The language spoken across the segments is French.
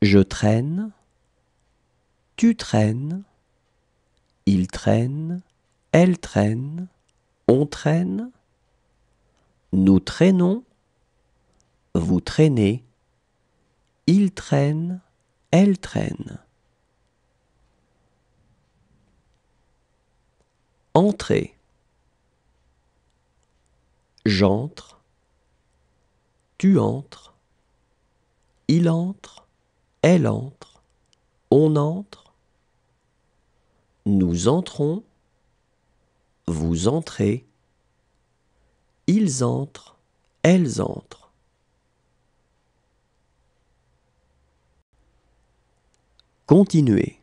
Je traîne, tu traînes, il traîne, elle traîne, on traîne, nous traînons, vous traînez, il traîne, elle traîne. Entrez. J'entre. Tu entres. Il entre. Elle entre, on entre, nous entrons, vous entrez, ils entrent, elles entrent. Continuez.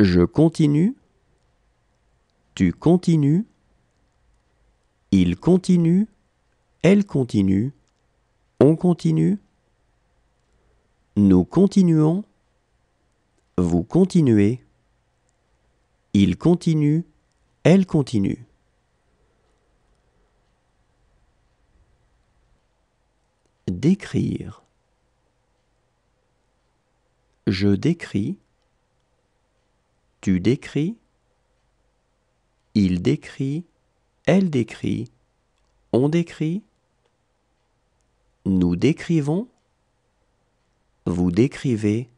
Je continue, tu continues, il continue, elle continue, on continue, nous continuons. Vous continuez. Il continue. Elle continue. Décrire. Je décris. Tu décris. Il décrit. Elle décrit. On décrit. Nous décrivons. Vous décrivez.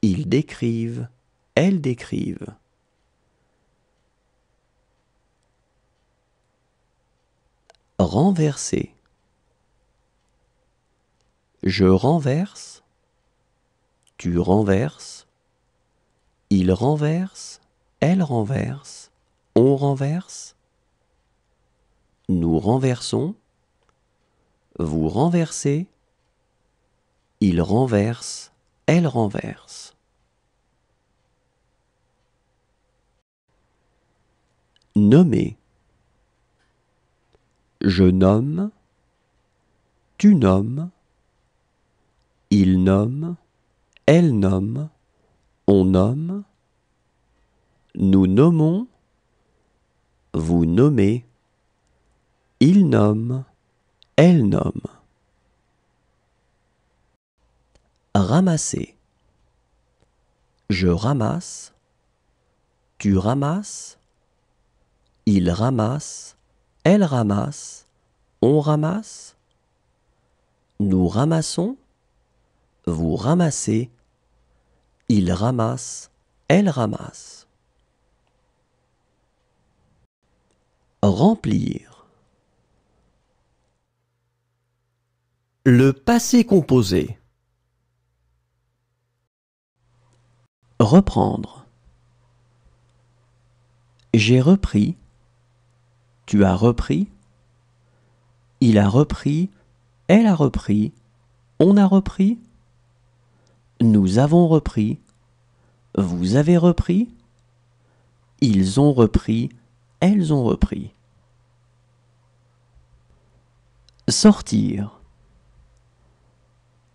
Ils décrivent. Elles décrivent. Renverser. Je renverse. Tu renverses. Il renverse. Elle renverse. On renverse. Nous renversons. Vous renversez. Il renverse, elle renverse. Nommer. Je nomme, tu nommes, il nomme, elle nomme, on nomme, nous nommons, vous nommez, il nomme, elle nomme. Ramasser. Je ramasse. Tu ramasses. Il ramasse. Elle ramasse. On ramasse. Nous ramassons. Vous ramassez. Il ramasse. Elle ramasse. Remplir. Le passé composé. Reprendre. J'ai repris. Tu as repris. Il a repris. Elle a repris. On a repris. Nous avons repris. Vous avez repris. Ils ont repris. Elles ont repris. Sortir.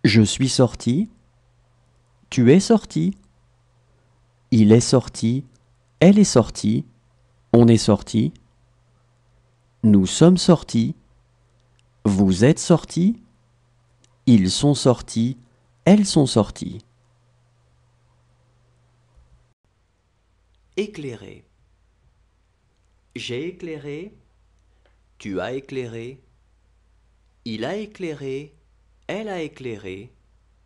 Je suis sorti. Tu es sorti il est sorti, elle est sortie, on est sorti, nous sommes sortis, vous êtes sortis, ils sont sortis, elles sont sorties. Éclairer. J'ai éclairé, tu as éclairé, il a éclairé, elle a éclairé,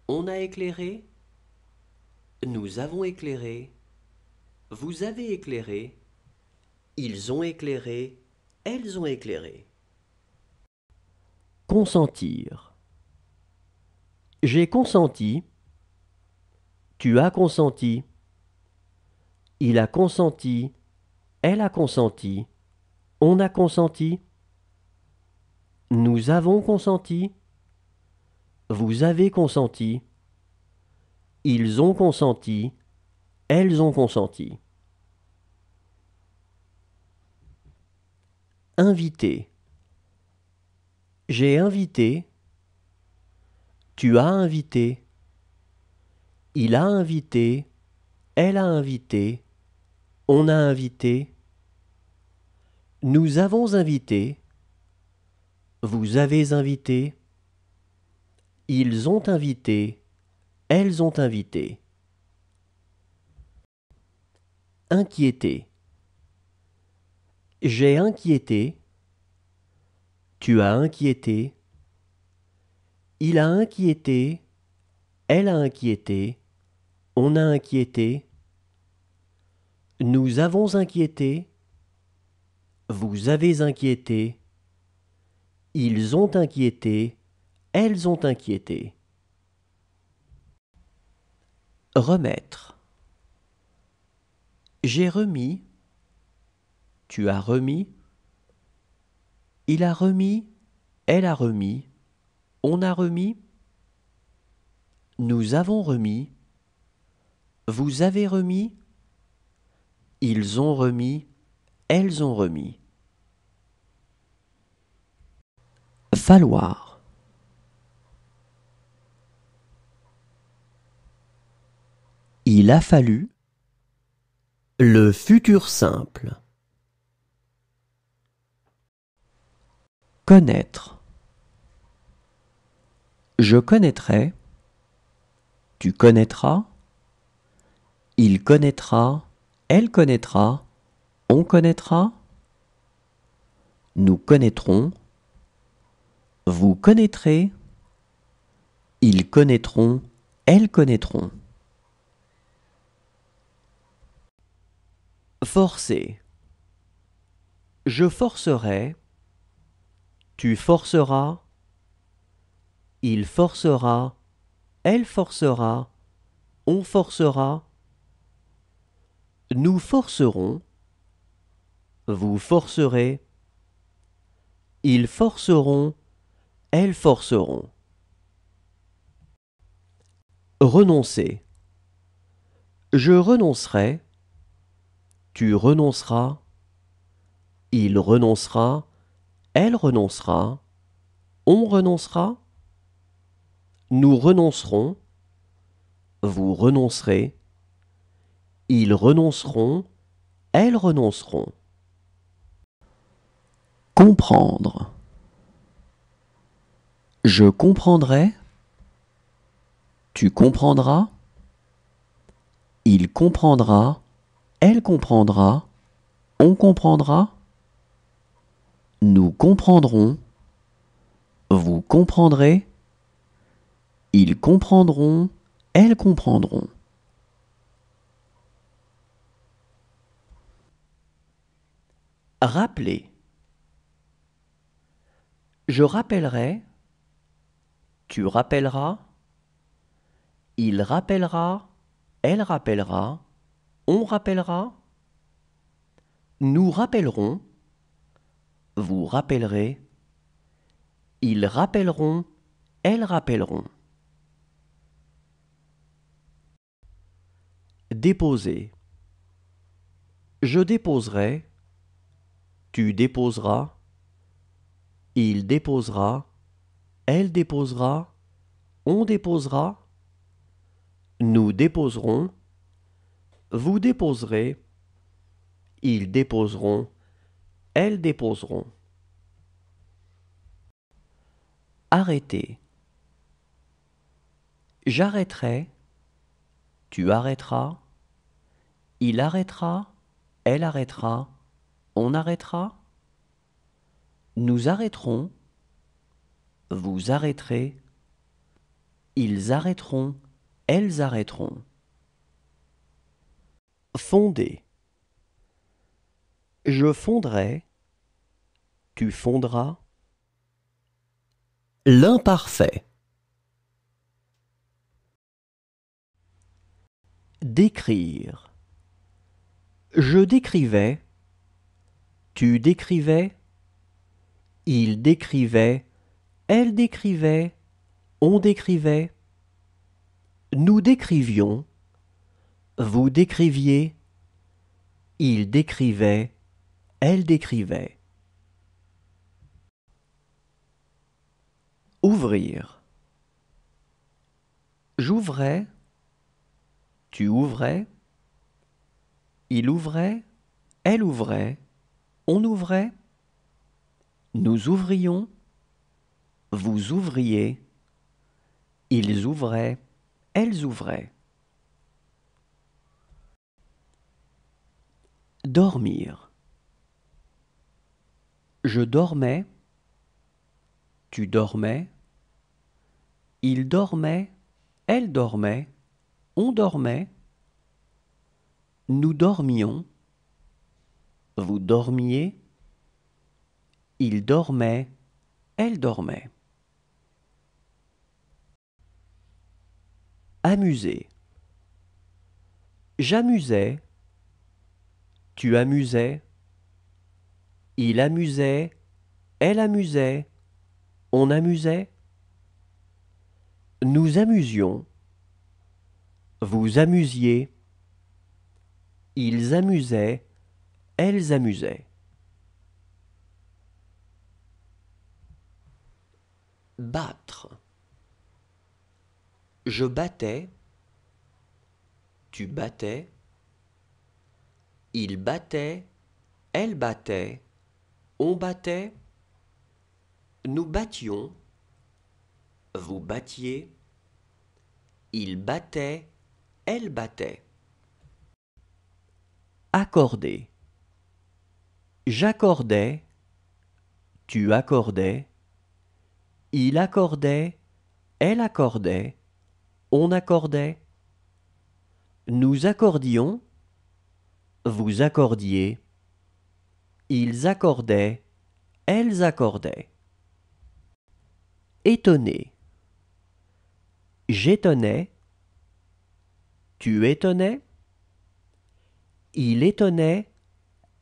on a éclairé, nous avons éclairé, vous avez éclairé. Ils ont éclairé. Elles ont éclairé. Consentir. J'ai consenti. Tu as consenti. Il a consenti. Elle a consenti. On a consenti. Nous avons consenti. Vous avez consenti. Ils ont consenti. Elles ont consenti. Invité. J'ai invité. Tu as invité. Il a invité. Elle a invité. On a invité. Nous avons invité. Vous avez invité. Ils ont invité. Elles ont invité. Inquiéter. J'ai inquiété. Tu as inquiété. Il a inquiété. Elle a inquiété. On a inquiété. Nous avons inquiété. Vous avez inquiété. Ils ont inquiété. Elles ont inquiété. Remettre. J'ai remis. Tu as remis Il a remis Elle a remis On a remis Nous avons remis Vous avez remis Ils ont remis Elles ont remis Falloir Il a fallu le futur simple. Connaître. Je connaîtrai. Tu connaîtras. Il connaîtra. Elle connaîtra. On connaîtra. Nous connaîtrons. Vous connaîtrez. Ils connaîtront. Elles connaîtront. Forcer. Je forcerai. Tu forceras, il forcera, elle forcera, on forcera, nous forcerons, vous forcerez, ils forceront, elles forceront. Renoncer. Je renoncerai, tu renonceras, il renoncera, elle renoncera, on renoncera, nous renoncerons, vous renoncerez, ils renonceront, elles renonceront. Comprendre. Je comprendrai. Tu comprendras. Il comprendra. Elle comprendra. On comprendra. Nous comprendrons. Vous comprendrez. Ils comprendront. Elles comprendront. Rappeler. Je rappellerai. Tu rappelleras. Il rappellera. Elle rappellera. On rappellera. Nous rappellerons vous rappellerez, ils rappelleront, elles rappelleront. Déposer. Je déposerai, tu déposeras, il déposera, elle déposera, on déposera, nous déposerons, vous déposerez, ils déposeront, elles déposeront. Arrêter. J'arrêterai. Tu arrêteras. Il arrêtera. Elle arrêtera. On arrêtera. Nous arrêterons. Vous arrêterez. Ils arrêteront. Elles arrêteront. Fonder. Je fondrai, tu fondras. L'imparfait. Décrire. Je décrivais, tu décrivais, il décrivait, elle décrivait, on décrivait. Nous décrivions, vous décriviez, il décrivait, elle décrivait. Ouvrir. J'ouvrais. Tu ouvrais. Il ouvrait. Elle ouvrait. On ouvrait. Nous ouvrions. Vous ouvriez. Ils ouvraient. Elles ouvraient. Dormir. Je dormais, tu dormais, il dormait, elle dormait, on dormait, nous dormions, vous dormiez, il dormait, elle dormait. Amuser. J'amusais, tu amusais, il amusait, elle amusait, on amusait. Nous amusions, vous amusiez, ils amusaient, elles amusaient. Battre. Je battais, tu battais, il battait, elle battait. On battait, nous battions, vous battiez, il battait, elle battait. Accorder. J'accordais, tu accordais, il accordait, elle accordait, on accordait. Nous accordions, vous accordiez, ils accordaient, elles accordaient. Étonné. J'étonnais. Tu étonnais. Il étonnait.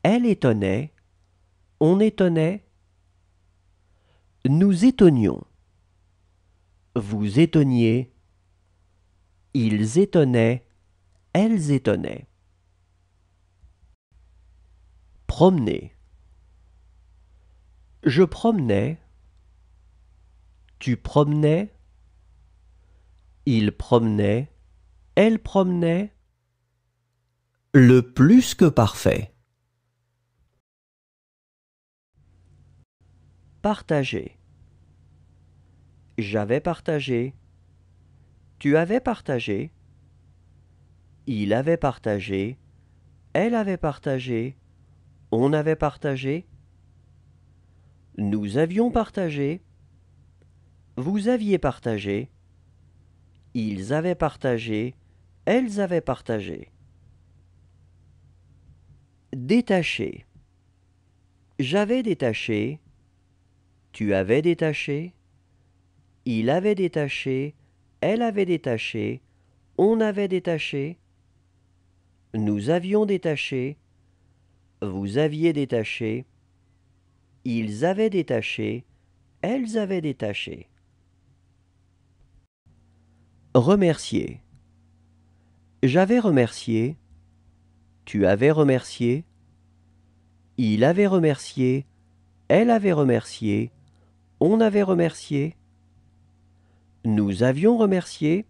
Elle étonnait. On étonnait. Nous étonnions. Vous étonniez. Ils étonnaient. Elles étonnaient. Promener. Je promenais. Tu promenais. Il promenait. Elle promenait. Le plus que parfait. Partager. J'avais partagé. Tu avais partagé. Il avait partagé. Elle avait partagé. On avait partagé. Nous avions partagé. Vous aviez partagé. Ils avaient partagé. Elles avaient partagé. Détaché. J'avais détaché. Tu avais détaché. Il avait détaché. Elle avait détaché. On avait détaché. Nous avions détaché. Vous aviez détaché ils avaient détaché, elles avaient détaché. Remercier. J'avais remercié, tu avais remercié, il avait remercié, elle avait remercié, on avait remercié, nous avions remercié,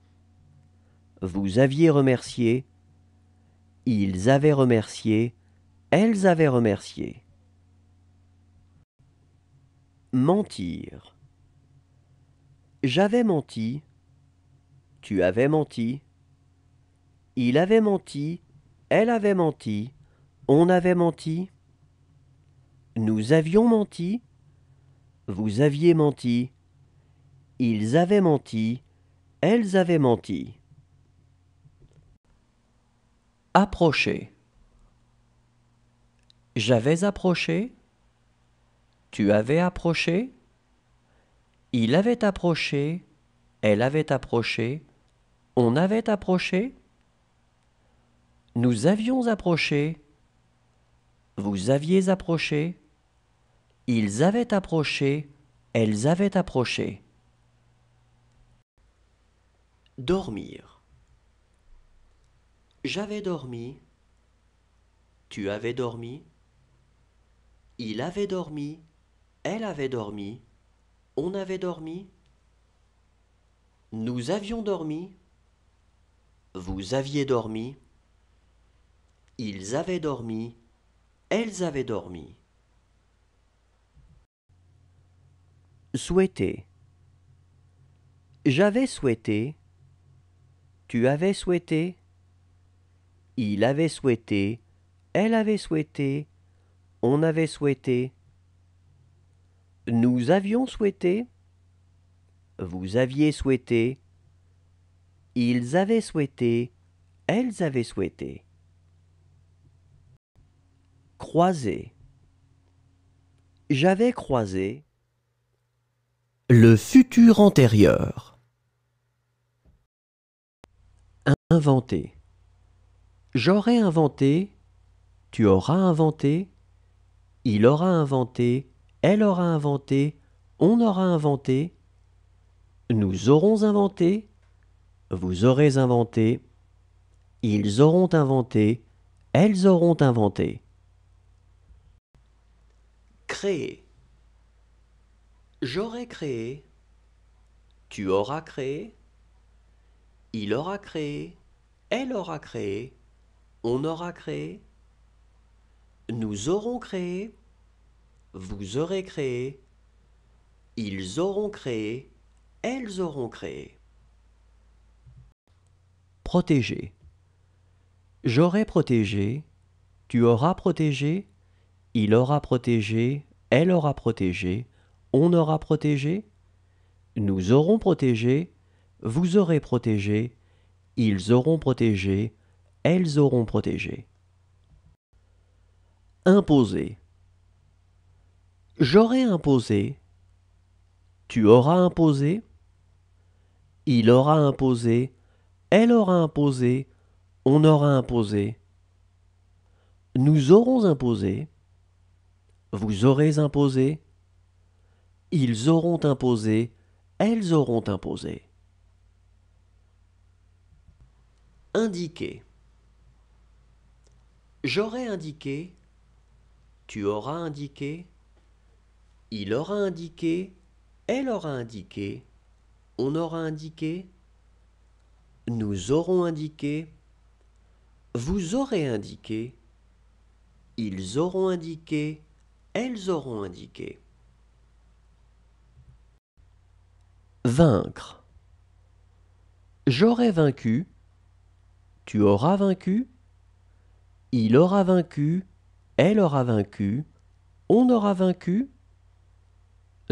vous aviez remercié, ils avaient remercié, elles avaient remercié. Mentir. J'avais menti. Tu avais menti. Il avait menti. Elle avait menti. On avait menti. Nous avions menti. Vous aviez menti. Ils avaient menti. Elles avaient menti. Approcher. J'avais approché. Tu avais approché Il avait approché Elle avait approché On avait approché Nous avions approché Vous aviez approché Ils avaient approché Elles avaient approché Dormir J'avais dormi. Tu avais dormi. Il avait dormi. Elle avait dormi, on avait dormi, nous avions dormi, vous aviez dormi, ils avaient dormi, elles avaient dormi. Souhaiter. J'avais souhaité, tu avais souhaité, il avait souhaité, elle avait souhaité, on avait souhaité. Nous avions souhaité. Vous aviez souhaité. Ils avaient souhaité. Elles avaient souhaité. Croisé. J'avais croisé. Le futur antérieur. Inventé. J'aurais inventé. Tu auras inventé. Il aura inventé elle aura inventé, on aura inventé, nous aurons inventé, vous aurez inventé, ils auront inventé, elles auront inventé. Créer. J'aurai créé, tu auras créé, il aura créé, elle aura créé, on aura créé, nous aurons créé, vous aurez créé, ils auront créé, elles auront créé. Protéger. J'aurai protégé, tu auras protégé, il aura protégé, elle aura protégé, on aura protégé, nous aurons protégé, vous aurez protégé, ils auront protégé, elles auront protégé. Imposer. J'aurai imposé, tu auras imposé, il aura imposé, elle aura imposé, on aura imposé, nous aurons imposé, vous aurez imposé, ils auront imposé, elles auront imposé. Indiquer. J'aurai indiqué, tu auras indiqué, il aura indiqué, elle aura indiqué, on aura indiqué, nous aurons indiqué, vous aurez indiqué, ils auront indiqué, elles auront indiqué. Vaincre. J'aurai vaincu, tu auras vaincu, il aura vaincu, elle aura vaincu, on aura vaincu,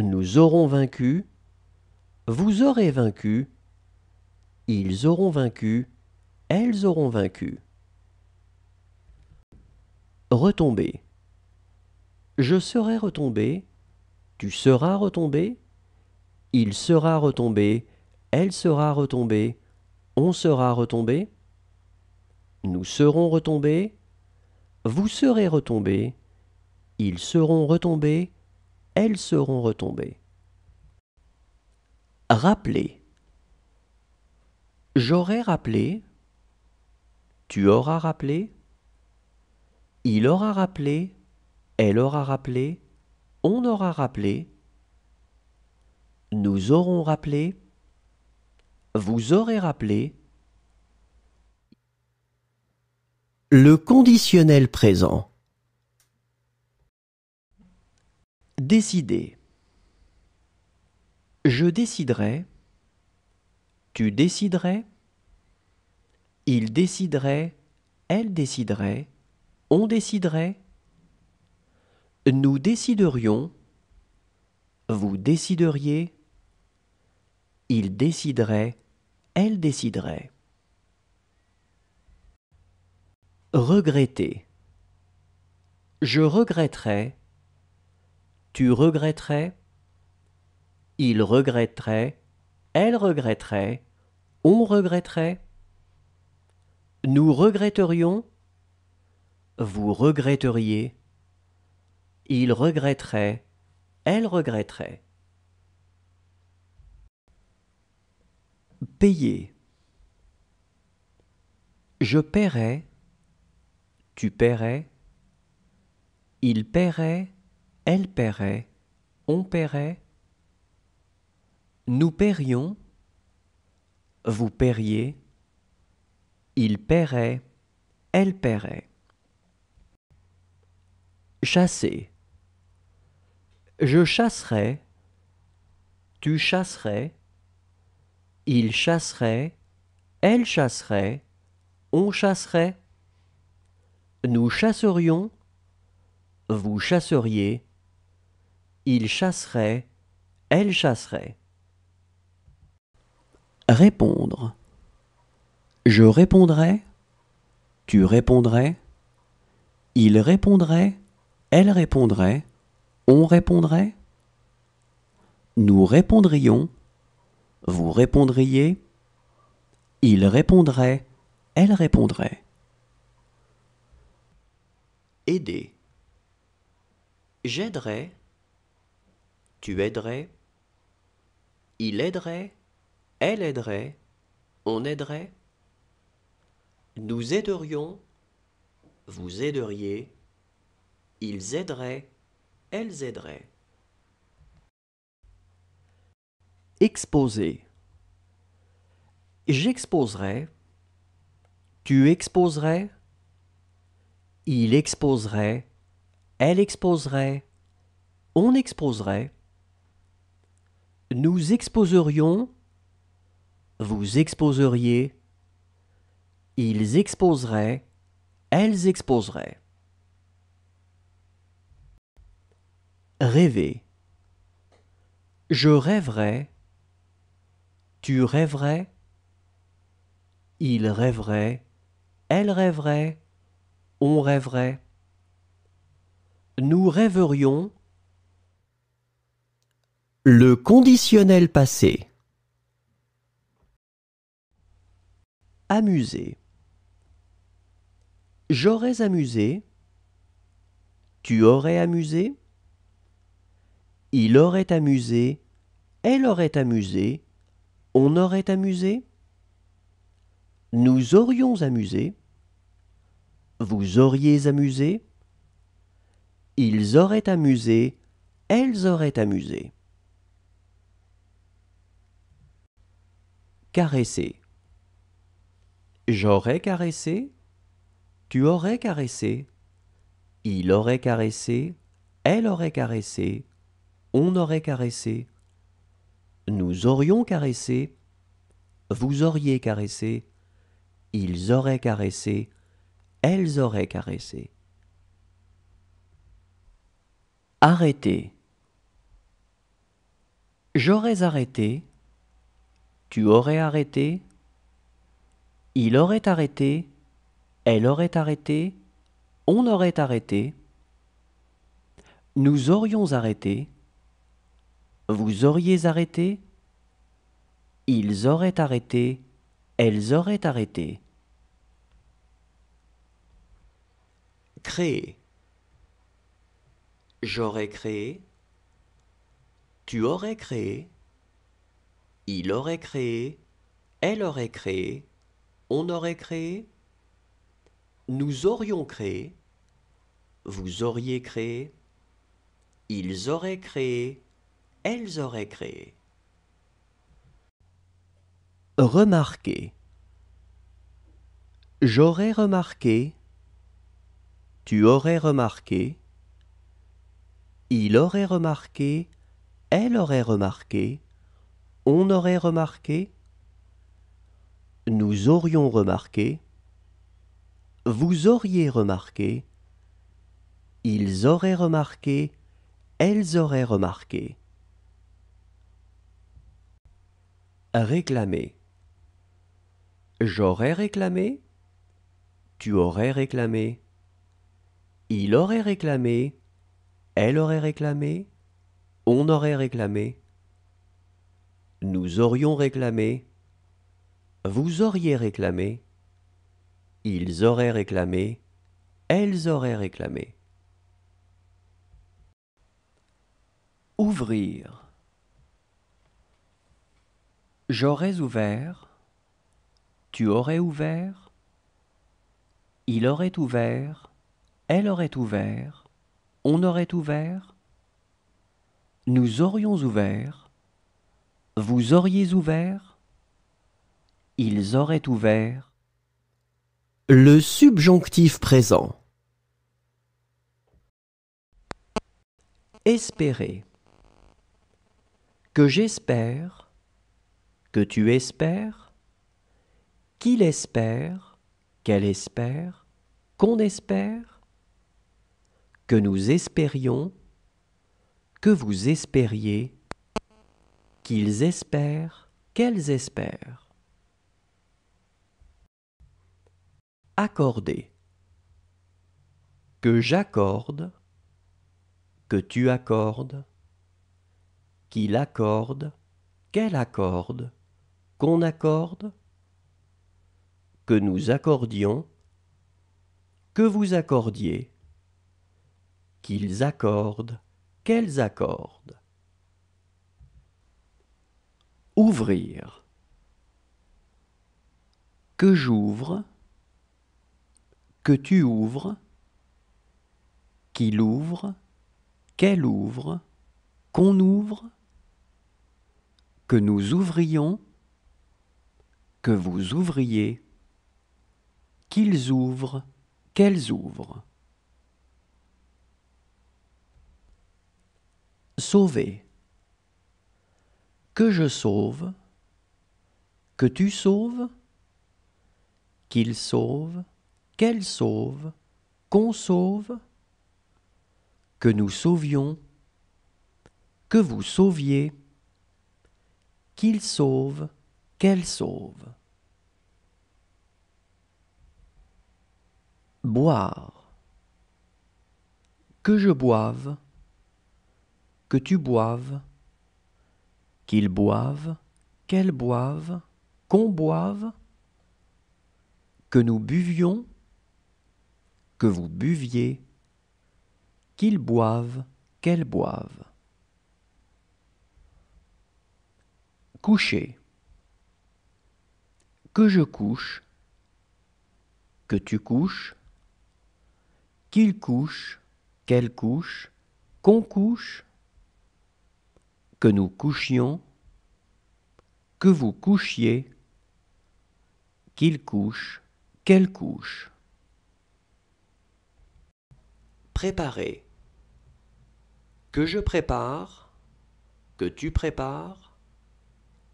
nous aurons vaincu. Vous aurez vaincu. Ils auront vaincu. Elles auront vaincu. Retomber. Je serai retombé. Tu seras retombé. Il sera retombé. Elle sera retombée. On sera retombé. Nous serons retombés. Vous serez retombés. Ils seront retombés elles seront retombées. Rappeler. J'aurai rappelé. Tu auras rappelé. Il aura rappelé. Elle aura rappelé. On aura rappelé. Nous aurons rappelé. Vous aurez rappelé. Le conditionnel présent. Décider. Je déciderai. Tu déciderais. Il déciderait. Elle déciderait. On déciderait. Nous déciderions. Vous décideriez. Il déciderait. Elle déciderait. Regretter. Je regretterai tu regretterais Il regretterait. Elle regretterait. On regretterait. Nous regretterions. Vous regretteriez. Il regretterait. Elle regretterait. Payer. Je paierai. Tu paierais. Il paierait. Elle paierait, on paierait. Nous paierions, vous paieriez. Il paierait, elle paierait. Chasser. Je chasserai, tu chasserais. Il chasserait, elle chasserait, on chasserait. Nous chasserions, vous chasseriez. Il chasserait, elle chasserait. Répondre. Je répondrai. tu répondrais, il répondrait, elle répondrait, on répondrait. Nous répondrions, vous répondriez, il répondrait, elle répondrait. Aider. J'aiderai. Tu aiderais. Il aiderait. Elle aiderait. On aiderait. Nous aiderions. Vous aideriez. Ils aideraient. Elles aideraient. Exposer. J'exposerai. Tu exposerais. Il exposerait. Elle exposerait. On exposerait nous exposerions, vous exposeriez, ils exposeraient, elles exposeraient. Rêver. Je rêverais, tu rêverais, ils rêveraient, elles rêveraient, on rêverait. Nous rêverions, le conditionnel passé. Amuser. J'aurais amusé. Tu aurais amusé. Il aurait amusé. Elle aurait amusé. On aurait amusé. Nous aurions amusé. Vous auriez amusé. Ils auraient amusé. Elles auraient amusé. Caresser. J'aurais caressé. Tu aurais caressé. Il aurait caressé. Elle aurait caressé. On aurait caressé. Nous aurions caressé. Vous auriez caressé. Ils auraient caressé. Elles auraient caressé. Arrêter. J'aurais arrêté tu aurais arrêté, il aurait arrêté, elle aurait arrêté, on aurait arrêté, nous aurions arrêté, vous auriez arrêté, ils auraient arrêté, elles auraient arrêté. Créer. J'aurais créé, tu aurais créé. Il aurait créé, elle aurait créé, on aurait créé, nous aurions créé, vous auriez créé, ils auraient créé, elles auraient créé. Remarquez. J'aurais remarqué, tu aurais remarqué, il aurait remarqué, elle aurait remarqué, on aurait remarqué, nous aurions remarqué, vous auriez remarqué, ils auraient remarqué, elles auraient remarqué. Réclamer. J'aurais réclamé, tu aurais réclamé, il aurait réclamé, elle aurait réclamé, on aurait réclamé. Nous aurions réclamé. Vous auriez réclamé. Ils auraient réclamé. Elles auraient réclamé. Ouvrir. J'aurais ouvert. Tu aurais ouvert. Il aurait ouvert. Elle aurait ouvert. On aurait ouvert. Nous aurions ouvert. Vous auriez ouvert. Ils auraient ouvert. Le subjonctif présent. Espérer. Que j'espère. Que tu espères. Qu'il espère. Qu'elle espère. Qu'on espère. Que nous espérions. Que vous espériez qu'ils espèrent, qu'elles espèrent. Accorder. Que j'accorde, que tu accordes, qu'il accorde, qu'elle accorde, qu'on accorde, que nous accordions, que vous accordiez, qu'ils accordent, qu'elles accordent. Ouvrir. Que j'ouvre. Que tu ouvres. Qu'il ouvre. Qu'elle ouvre. Qu'on ouvre. Que nous ouvrions. Que vous ouvriez. Qu'ils ouvrent. Qu'elles ouvrent. Sauver que je sauve, que tu sauves, qu'il sauve, qu'elle sauve, qu'on sauve, que nous sauvions, que vous sauviez, qu'il sauve, qu'elle sauve. Boire. Que je boive, que tu boives, qu'ils boivent, qu'elles boivent, qu'on boive, que nous buvions, que vous buviez, qu'ils boivent, qu'elles boivent. Coucher. Que je couche, que tu couches, qu'il couche, qu'elle couche, qu'on couche, que nous couchions, que vous couchiez, qu'il couche, qu'elle couche. Préparer. Que je prépare, que tu prépares,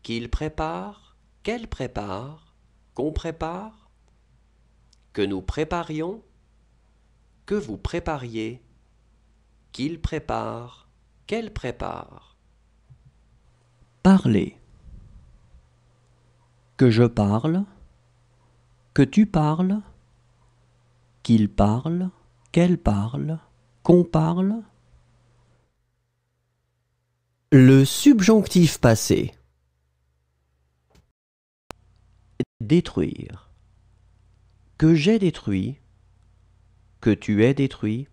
qu'il prépare, qu'elle prépare, qu'on prépare, que nous préparions, que vous prépariez, qu'il prépare, qu'elle prépare. Parler. Que je parle. Que tu parles. Qu'il parle. Qu'elle parle. Qu'on parle. Le subjonctif passé. Détruire. Que j'ai détruit. Que tu es détruit.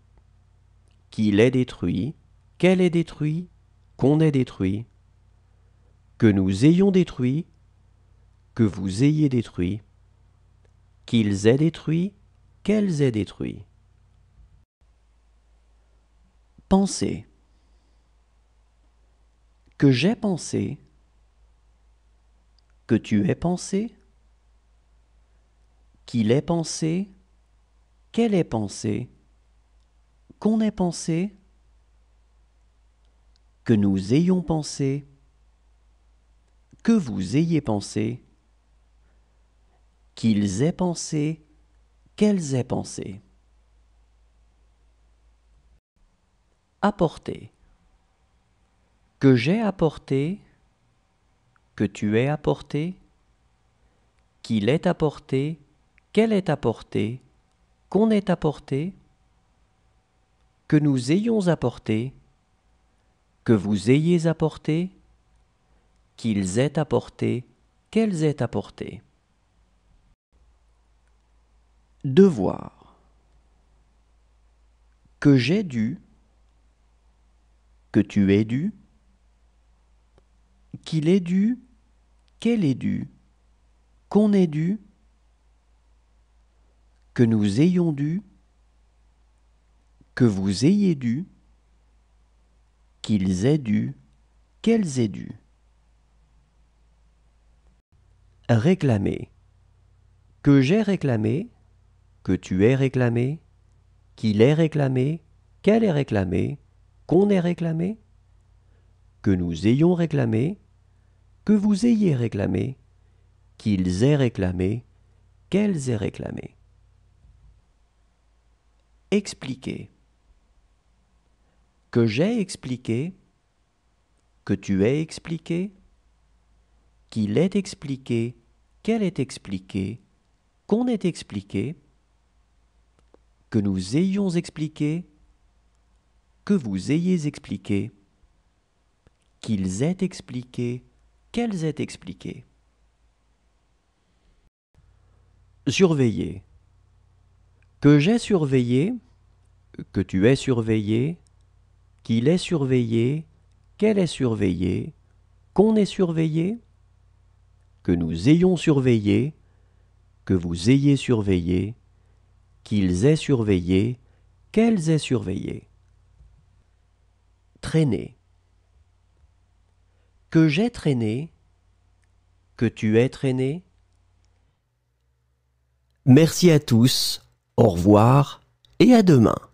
Qu'il ait détruit. Qu'elle est détruit. Qu'on ait détruit que nous ayons détruit, que vous ayez détruit, qu'ils aient détruit, qu'elles aient détruit. Pensez. Que j'ai pensé, que tu aies pensé, qu'il ait pensé, qu'elle ait pensé, qu'on ait pensé, que nous ayons pensé, que vous ayez pensé, qu'ils aient pensé, qu'elles aient pensé. Apporter. Que j'ai apporté, que tu aies apporté, qu'il ait apporté, qu'elle ait apporté, qu'on ait apporté, que nous ayons apporté, que vous ayez apporté, qu'ils aient apporté, qu'elles aient apporté. Devoir. Que j'ai dû, que tu aies dû, qu'il est dû, qu'elle est dû qu'on ait dû, que nous ayons dû, que vous ayez dû, qu'ils aient dû, qu'elles aient dû réclamer, que j'ai réclamé, que tu aies réclamé, qu'il ait réclamé, qu'elle ait réclamé, qu'on ait réclamé, que nous ayons réclamé, que vous ayez réclamé, qu'ils aient réclamé, qu'elles aient réclamé. Expliquer. Que j'ai expliqué, que tu aies expliqué, qu'il est expliqué, qu'elle est expliquée, qu'on est expliqué, que nous ayons expliqué, que vous ayez expliqué, qu'ils aient expliqué, qu'elles aient expliqué. Surveiller. Que j'ai surveillé, que tu aies surveillé, qu'il est surveillé, qu'elle est surveillée, qu'on est surveillé, que nous ayons surveillé, que vous ayez surveillé, qu'ils aient surveillé, qu'elles aient surveillé. Traîner. Que j'ai traîné, que tu aies traîné. Merci à tous, au revoir et à demain.